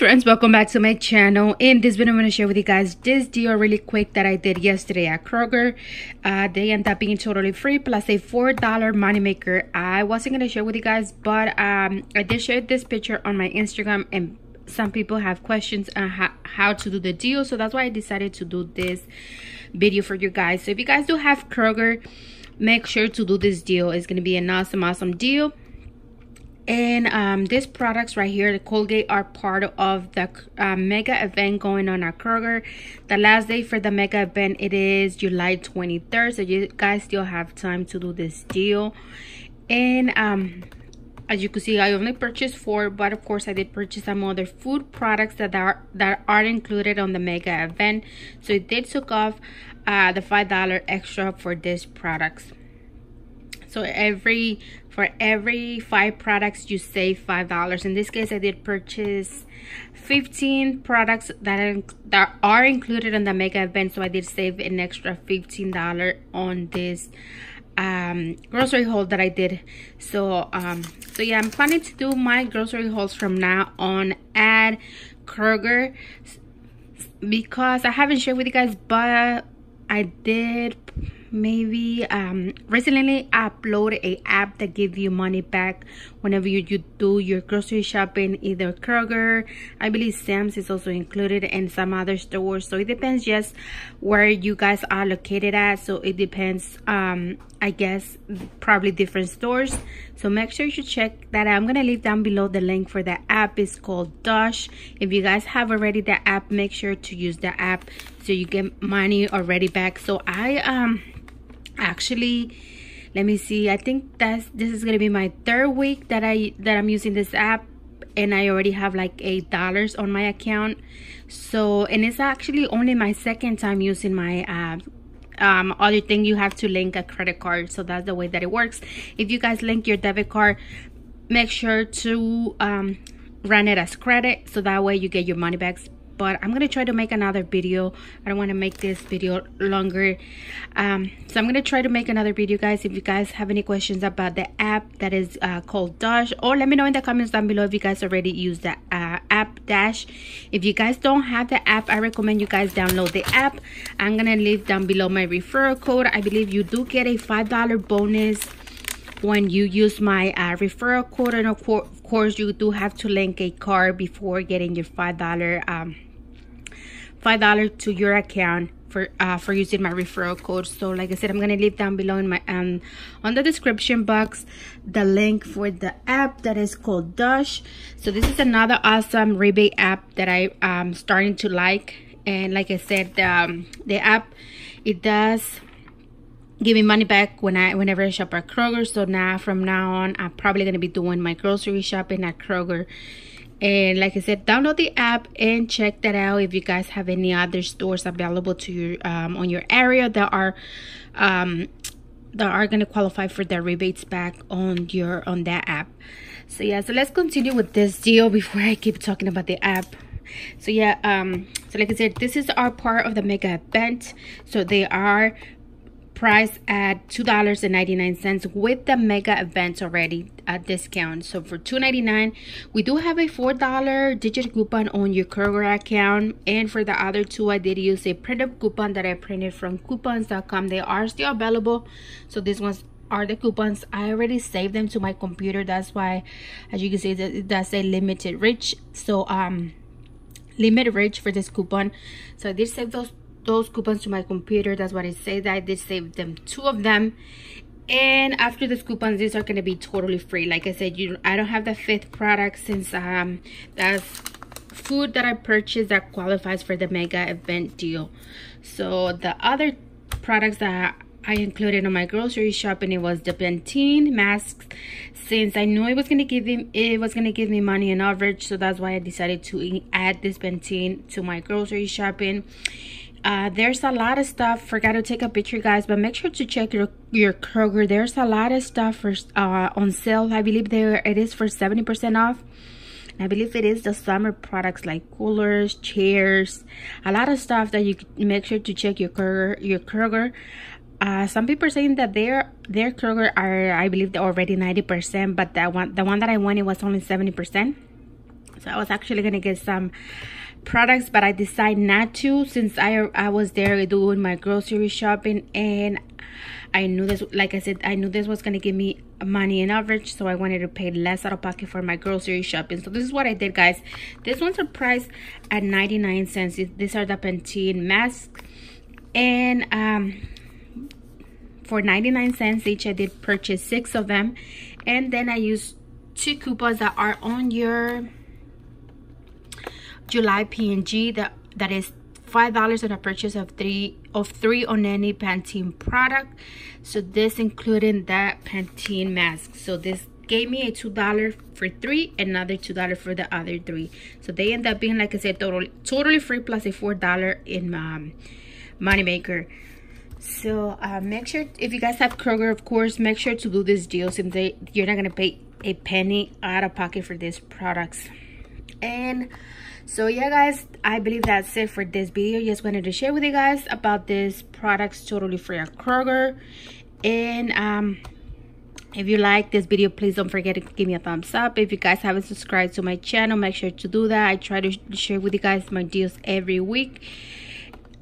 friends welcome back to my channel in this video i'm going to share with you guys this deal really quick that i did yesterday at kroger uh, they end up being totally free plus a four dollar moneymaker i wasn't going to share with you guys but um, i did share this picture on my instagram and some people have questions on how, how to do the deal so that's why i decided to do this video for you guys so if you guys do have kroger make sure to do this deal it's going to be an awesome awesome deal and um, these products right here the colgate are part of the uh, mega event going on at kroger the last day for the mega event it is july 23rd so you guys still have time to do this deal and um, as you can see i only purchased four but of course i did purchase some other food products that are that are included on the mega event so it did took off uh, the five dollar extra for these products so every for every five products you save five dollars in this case i did purchase 15 products that that are included in the mega event so i did save an extra 15 dollar on this um, grocery haul that i did so um, so yeah i'm planning to do my grocery hauls from now on at kroger because i haven't shared with you guys but i did maybe um recently uploaded a app that give you money back whenever you, you do your grocery shopping either kroger i believe sam's is also included and some other stores so it depends just where you guys are located at so it depends um i guess probably different stores so make sure you check that i'm gonna leave down below the link for the app it's called dash if you guys have already the app make sure to use the app so you get money already back so i um actually let me see i think that's this is gonna be my third week that i that i'm using this app and i already have like eight dollars on my account so and it's actually only my second time using my app um, other thing you have to link a credit card so that's the way that it works if you guys link your debit card make sure to um, run it as credit so that way you get your money back but i'm gonna try to make another video i don't want to make this video longer um, so i'm gonna try to make another video guys if you guys have any questions about the app that is uh, called dash or let me know in the comments down below if you guys already use the uh, app dash if you guys don't have the app i recommend you guys download the app i'm gonna leave down below my referral code i believe you do get a five dollar bonus when you use my uh, referral code and of course you do have to link a card before getting your five dollar um, five dollars to your account for uh, for using my referral code so like i said i'm gonna leave down below in my um on the description box the link for the app that is called dash so this is another awesome rebate app that i am um, starting to like and like i said um, the app it does give me money back when i whenever i shop at kroger so now from now on i'm probably going to be doing my grocery shopping at kroger and like i said download the app and check that out if you guys have any other stores available to you um, on your area that are um, that are going to qualify for their rebates back on your on that app so yeah so let's continue with this deal before i keep talking about the app so yeah um so like i said this is our part of the mega event so they are price at $2.99 with the mega event already a uh, discount. So for $2.99, we do have a $4 digital coupon on your Kroger account. And for the other two, I did use a printed coupon that I printed from coupons.com. They are still available. So these one's are the coupons i already saved them to my computer that's why as you can see that that's a limited reach so um limited reach for this coupon so i did save those those coupons to my computer that's what say. That i did save them two of them and after the coupons these are going to be totally free like i said you i don't have the fifth product since um that's food that i purchased that qualifies for the mega event deal so the other products that I included on my grocery shop and it was the Pantene masks since I knew it was gonna give him it was gonna give me money in average so that's why I decided to add this Pantene to my grocery shopping uh, there's a lot of stuff forgot to take a picture guys but make sure to check your your kroger there's a lot of stuff for uh, on sale i believe there it is for 70 percent off I believe it is the summer products like coolers, chairs, a lot of stuff that you make sure to check your Kroger. Your Kroger. Uh, some people are saying that their their Kroger are I believe they're already 90%, but that one the one that I wanted was only 70%. So I was actually gonna get some products but i decided not to since i i was there doing my grocery shopping and i knew this like i said i knew this was going to give me money in average so i wanted to pay less out of pocket for my grocery shopping so this is what i did guys this one's a price at 99 cents these are the pantene masks and um for 99 cents each i did purchase six of them and then i used two coupons that are on your July PNG that that is five dollars on a purchase of three of three on any Pantene product. So this including that Pantene mask. So this gave me a two dollar for three, another two dollar for the other three. So they end up being like I said, totally totally free plus a four dollar in um, moneymaker. So uh, make sure if you guys have Kroger, of course, make sure to do this deal since they you're not gonna pay a penny out of pocket for these products. And so yeah guys i believe that's it for this video just wanted to share with you guys about this products totally free at kroger and um if you like this video please don't forget to give me a thumbs up if you guys haven't subscribed to my channel make sure to do that i try to share with you guys my deals every week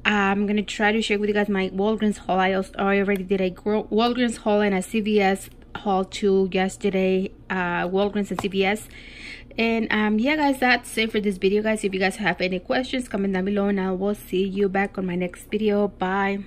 I'm gonna try to share with you guys my Walgreens haul. I, also, I already did a Walgreens haul and a CVS haul too yesterday. Uh, Walgreens and CVS and um yeah guys that's it for this video guys if you guys have any questions comment down below and i will see you back on my next video bye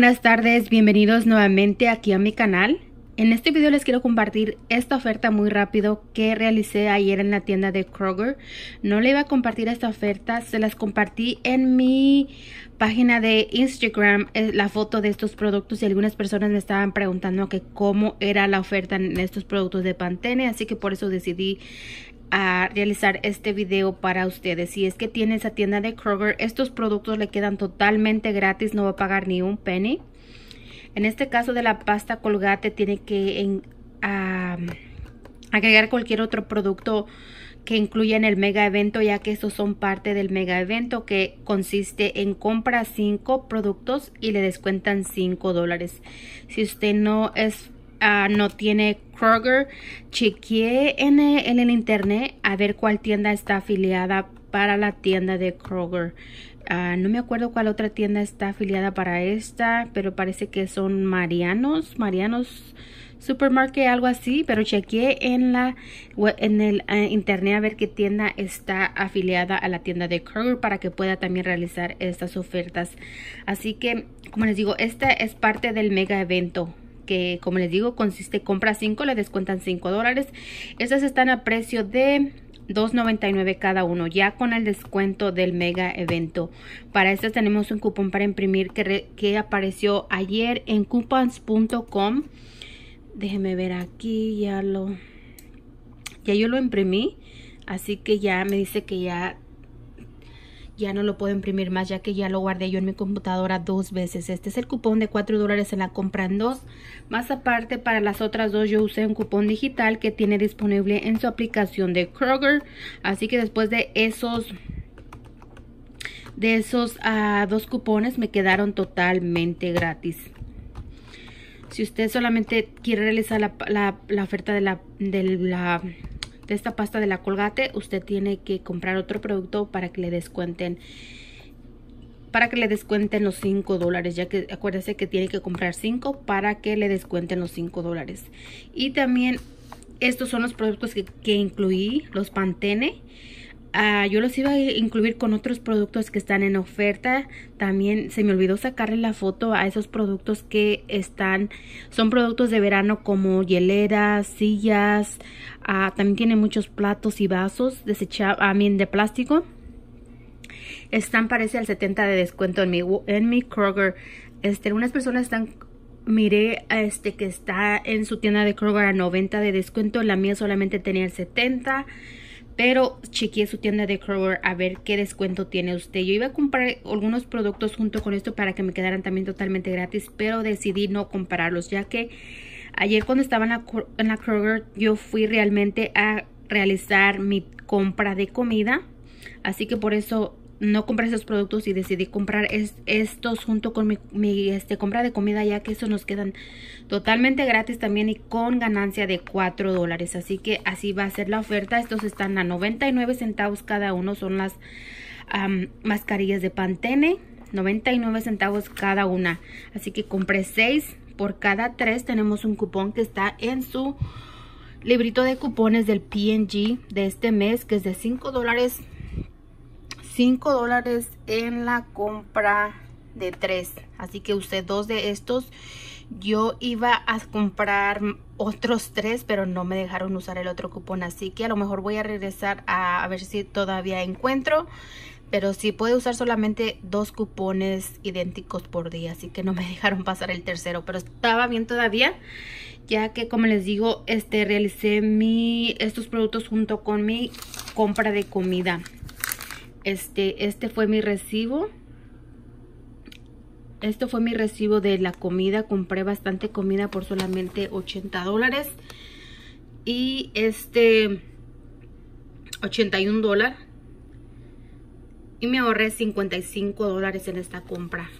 buenas tardes, bienvenidos nuevamente aquí a mi canal. En este video les quiero compartir esta oferta muy rápido que realicé ayer en la tienda de Kroger. No le iba a compartir esta oferta, se las compartí en mi página de Instagram eh, la foto de estos productos y algunas personas me estaban preguntando que cómo era la oferta en estos productos de Pantene, así que por eso decidí a realizar este video para ustedes. Si es que tiene esa tienda de Kroger, estos productos le quedan totalmente gratis, no va a pagar ni un penny. En este caso de la pasta colgate tiene que en, agregar cualquier otro producto que incluya en el mega evento, ya que estos son parte del mega evento que consiste en compra 5 productos y le descuentan 5 dólares. Si usted no es Ah, no tiene Kroger. Chequeé en el, internet a ver cuál tienda está afiliada para la tienda de Kroger. Ah, no me acuerdo cuál otra tienda está afiliada para esta, pero parece que son Marianos, Marianos Supermarket, algo así. Pero chequeé en la en el ah, internet a ver qué tienda está afiliada a la tienda de Kroger para que pueda también realizar estas ofertas. Así que, como les digo, esta es parte del mega evento que como les digo consiste compra 5 le descuentan 5 dólares estas están a precio de 2.99 cada uno ya con el descuento del mega evento para estas tenemos un cupón para imprimir que, que apareció ayer en coupons.com déjenme ver aquí ya lo ya yo lo imprimí así que ya me dice que ya ya no lo puedo imprimir más ya que ya lo guardé yo en mi computadora dos veces. Este es el cupón de 4 dólares en la compra en dos. Más aparte para las otras dos yo usé un cupón digital que tiene disponible en su aplicación de Kroger. Así que después de esos... De esos ah, dos cupones me quedaron totalmente gratis. Si usted solamente quiere realizar la, oferta de la, de la esta pasta de la Colgate, usted tiene que comprar otro producto para que le descuenten para que le descuenten los 5 dólares, ya que acuérdese que tiene que comprar 5 para que le descuenten los 5 dólares. Y también estos son los productos que, que incluí, los Pantene. Ah, yo los iba a incluir con otros productos que están en oferta. También se me olvidó sacarle la foto a esos productos que están, son productos de verano como hieleras, sillas, ah, también tiene muchos platos y vasos desechables, también de plástico. Están parece al 70 de descuento en mi, en mi Kroger. Este, unas personas están miré este que está en su tienda de Kroger a 90 de descuento, la mía solamente tenía el 70 pero chequeé su tienda de Kroger a ver qué descuento tiene usted. Yo iba a comprar algunos productos junto con esto para que me quedaran también totalmente gratis, pero decidí no comprarlos ya que ayer cuando estaba en la, en la Kroger yo fui realmente a realizar mi compra de comida. Así que por eso no compré esos productos y decidí comprar estos junto con mi, este, compra de comida ya que eso nos quedan totalmente gratis también y con ganancia de 4 dólares. Así que así va a ser la oferta. Estos están a 99 centavos cada uno. Son las mascarillas de Pantene. 99 centavos cada una. Así que compré 6. Por cada 3 tenemos un cupón que está en su librito de cupones del PNG de este mes que es de 5 dólares 5 dólares en la compra de 3 así que usé dos de estos yo iba a comprar otros tres, pero no me dejaron usar el otro cupón. Así que a lo mejor voy a regresar a, ver si todavía encuentro. Pero sí puede usar solamente dos cupones idénticos por día. Así que no me dejaron pasar el tercero. Pero estaba bien todavía. Ya que como les digo, este realicé mi, estos productos junto con mi compra de comida. Este, este fue mi recibo. Esto fue mi recibo de la comida. Compré bastante comida por solamente 80 dólares. Y este, 81 dólares. Y me ahorré 55 dólares en esta compra.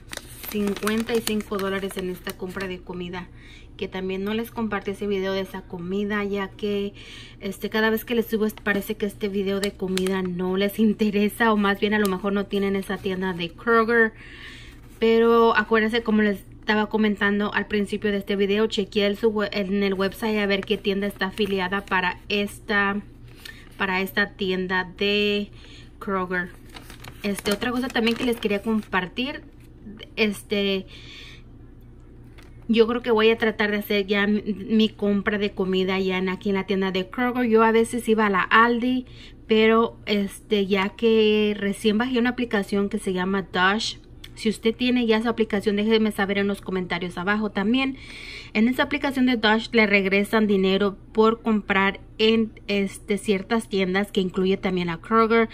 55 dólares en esta compra de comida que también no les compartí ese video de esa comida ya que este cada vez que les subo parece que este video de comida no les interesa o más bien a lo mejor no tienen esa tienda de Kroger pero acuérdense como les estaba comentando al principio de este video chequeé el, en el website a ver qué tienda está afiliada para esta para esta tienda de Kroger este, otra cosa también que les quería compartir este, yo creo que voy a tratar de hacer ya mi, compra de comida ya aquí en la tienda de Kroger. Yo a veces iba a la Aldi, pero este, ya que recién bajé una aplicación que se llama Dash, si usted tiene ya esa aplicación, déjeme saber en los comentarios abajo también. En esa aplicación de Dash le regresan dinero por comprar en este, ciertas tiendas que incluye también a Kroger.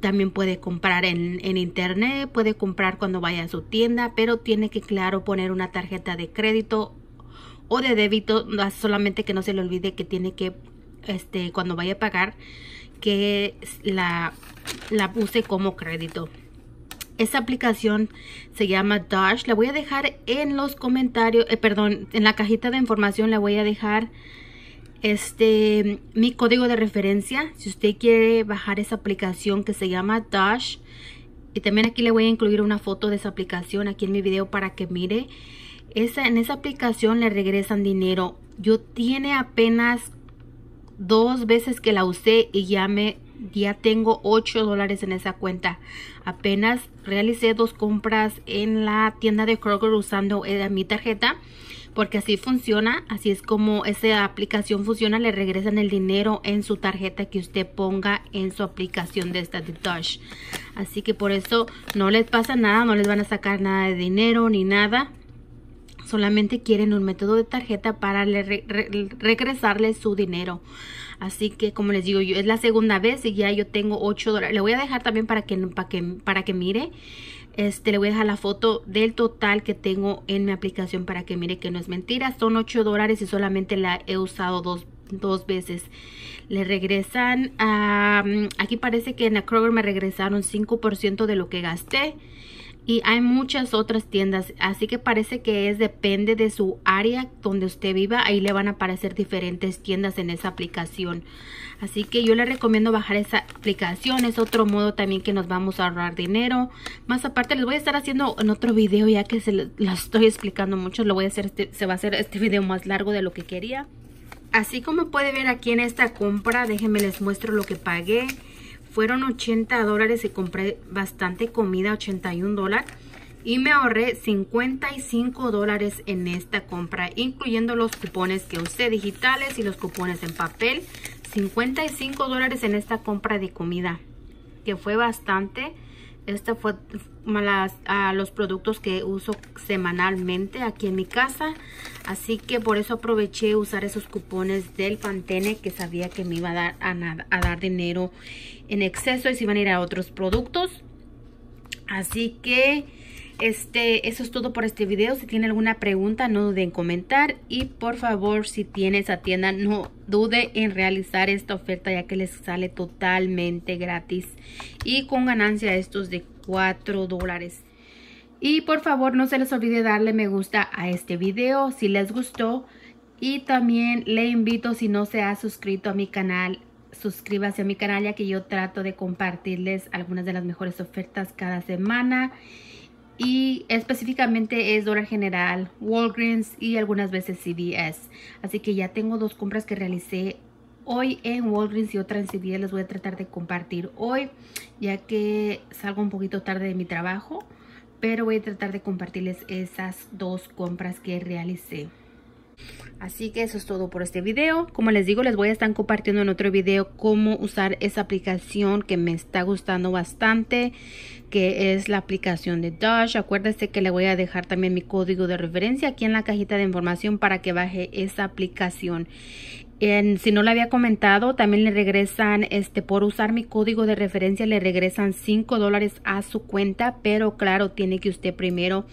También puede comprar en, en, internet, puede comprar cuando vaya a su tienda, pero tiene que, claro, poner una tarjeta de crédito o de débito, solamente que no se le olvide que tiene que, este, cuando vaya a pagar, que la, la use como crédito. Esa aplicación se llama Dash. La voy a dejar en los comentarios, eh, perdón, en la cajita de información la voy a dejar este mi código de referencia si usted quiere bajar esa aplicación que se llama Dash y también aquí le voy a incluir una foto de esa aplicación aquí en mi video para que mire esa, en esa aplicación le regresan dinero yo tiene apenas dos veces que la usé y ya me ya tengo 8 dólares en esa cuenta apenas realicé dos compras en la tienda de Kroger usando eh, mi tarjeta porque así funciona, así es como esa aplicación funciona, le regresan el dinero en su tarjeta que usted ponga en su aplicación de esta de Así que por eso no les pasa nada, no les van a sacar nada de dinero ni nada. Solamente quieren un método de tarjeta para le regresarle su dinero. Así que como les digo, yo, es la segunda vez y ya yo tengo 8 dólares. Le voy a dejar también para que, para que, para que mire. Este, le voy a dejar la foto del total que tengo en mi aplicación para que mire que no es mentira. Son 8 dólares y solamente la he usado dos, veces. Le regresan, aquí parece que en la Kroger me regresaron 5% de lo que gasté y hay muchas otras tiendas así que parece que es depende de su área donde usted viva ahí le van a aparecer diferentes tiendas en esa aplicación así que yo le recomiendo bajar esa aplicación es otro modo también que nos vamos a ahorrar dinero más aparte les voy a estar haciendo en otro video ya que se lo estoy explicando mucho lo voy a hacer este, se va a hacer este video más largo de lo que quería así como puede ver aquí en esta compra déjenme les muestro lo que pagué fueron 80 dólares y compré bastante comida, 81 dólares. Y me ahorré 55 dólares en esta compra, incluyendo los cupones que usé digitales y los cupones en papel. 55 dólares en esta compra de comida, que fue bastante esta fue a los productos que uso semanalmente aquí en mi casa. Así que por eso aproveché usar esos cupones del Pantene que sabía que me iba a dar, a dar dinero en exceso y se iban a ir a otros productos. Así que este, eso es todo por este video. Si tienen alguna pregunta, no duden en comentar. Y por favor, si tiene esa tienda, no dude en realizar esta oferta ya que les sale totalmente gratis. Y con ganancia estos de 4 dólares. Y por favor, no se les olvide darle me gusta a este video si les gustó. Y también le invito, si no se ha suscrito a mi canal, suscríbase a mi canal ya que yo trato de compartirles algunas de las mejores ofertas cada semana y específicamente es Dollar General, Walgreens y algunas veces CVS. Así que ya tengo dos compras que realicé hoy en Walgreens y otra en CVS. Les voy a tratar de compartir hoy ya que salgo un poquito tarde de mi trabajo. Pero voy a tratar de compartirles esas dos compras que realicé. Así que eso es todo por este video. Como les digo, les voy a estar compartiendo en otro video cómo usar esa aplicación que me está gustando bastante, que es la aplicación de Dash. acuérdese que le voy a dejar también mi código de referencia aquí en la cajita de información para que baje esa aplicación. En, si no le había comentado, también le regresan, este, por usar mi código de referencia, le regresan 5 dólares a su cuenta, pero claro, tiene que usted primero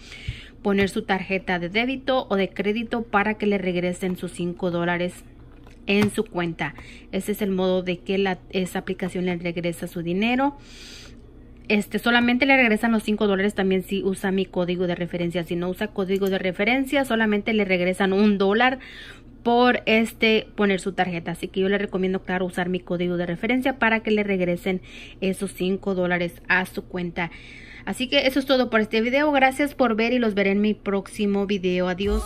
poner su tarjeta de débito o de crédito para que le regresen sus 5 dólares en su cuenta. Ese es el modo de que esa aplicación le regresa su dinero. Este, solamente le regresan los 5 dólares también si usa mi código de referencia. Si no usa código de referencia, solamente le regresan un dólar por este poner su tarjeta. Así que yo le recomiendo, claro, usar mi código de referencia para que le regresen esos 5 dólares a su cuenta. Así que eso es todo por este video. Gracias por ver y los veré en mi próximo video. Adiós.